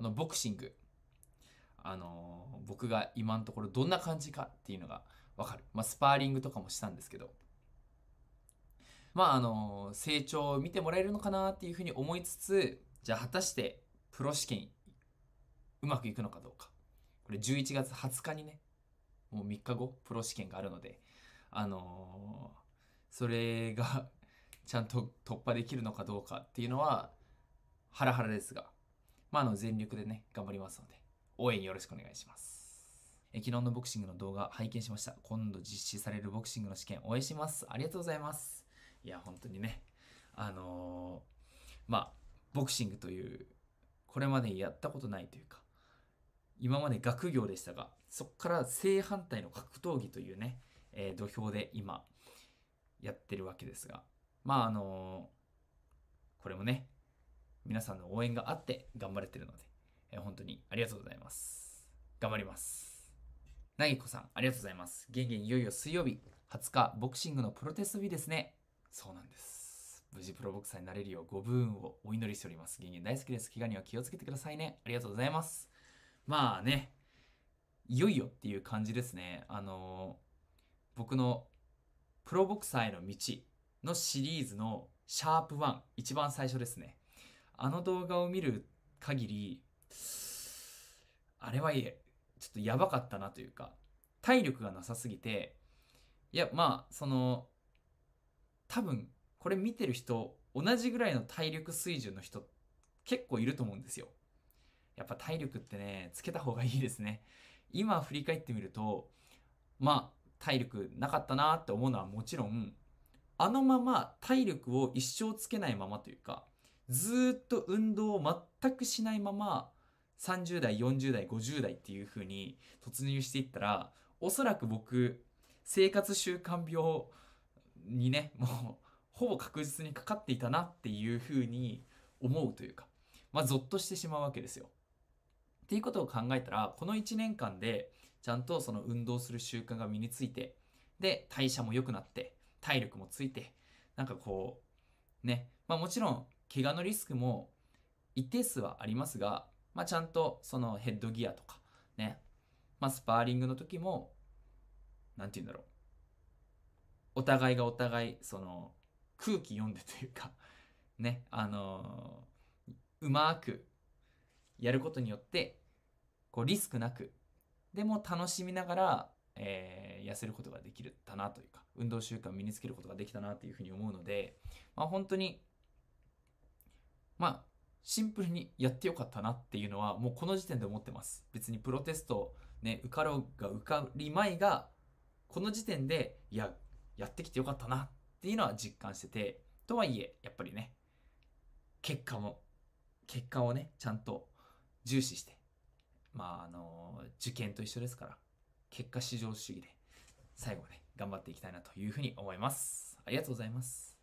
あの、ボクシング。あの、僕が今のところどんな感じかっていうのがわかる。まあ、スパーリングとかもしたんですけど。まあ、あの、成長を見てもらえるのかなっていうふうに思いつつ、じゃあ果たしてプロ試験うまくいくのかどうか。これ11月20日にね、もう3日後、プロ試験があるので、あのそれがちゃんと突破できるのかどうかっていうのは、ハラハラですが、まあ、あの、全力でね、頑張りますので、応援よろしくお願いします。え、昨日のボクシングの動画拝見しました。今度実施されるボクシングの試験応援します。ありがとうございます。いや、本当にね、あのー、まあ、ボクシングという、これまでやったことないというか、今まで学業でしたが、そこから正反対の格闘技というね、えー、土俵で今、やってるわけですが、まあ、あのー、これもね、皆さんの応援があって頑張れてるので、えー、本当にありがとうございます。頑張ります。なぎこさん、ありがとうございます。げんげんいよいよ水曜日、20日、ボクシングのプロテスト日ですね。そうなんです。無事プロボクサーになれるようご分運をお祈りしております。元ん大好きです。怪我には気をつけてくださいね。ありがとうございます。まあね、いよいよっていう感じですね。あのー、僕のプロボクサーへの道のシリーズのシャープ1、一番最初ですね。あの動画を見る限り、あれはいちょっとやばかったなというか、体力がなさすぎて、いや、まあ、その、多分、これ見てる人、同じぐらいの体力水準の人、結構いると思うんですよ。やっぱ体力ってね、つけた方がいいですね。今振り返ってみると、まあ、体力なかったなって思うのはもちろん、あのまま体力を一生つけないままというか、ずっと運動を全くしないまま30代、40代、50代っていう風に突入していったら、おそらく僕、生活習慣病にね、もうほぼ確実にかかっていたなっていう風に思うというか、まあゾッとしてしまうわけですよ。っていうことを考えたら、この1年間でちゃんとその運動する習慣が身について、で、代謝も良くなって、体力もついて、なんかこう、ね、まあもちろん怪我のリスクも一定数はありますが、まあ、ちゃんとそのヘッドギアとかね、まあ、スパーリングの時も何て言うんだろうお互いがお互いその空気読んでというかねあのー、うまくやることによってこうリスクなくでも楽しみながら、えー、痩せることができるたなというか運動習慣を身につけることができたなというふうに思うので、まあ、本当にまあ、シンプルにやってよかったなっていうのは、もうこの時点で思ってます。別にプロテスト、ね、受かろうが受かりまいが、この時点で、いや、やってきてよかったなっていうのは実感してて、とはいえ、やっぱりね、結果も、結果をね、ちゃんと重視して、まあ、あの、受験と一緒ですから、結果至上主義で、最後まで頑張っていきたいなというふうに思います。ありがとうございます。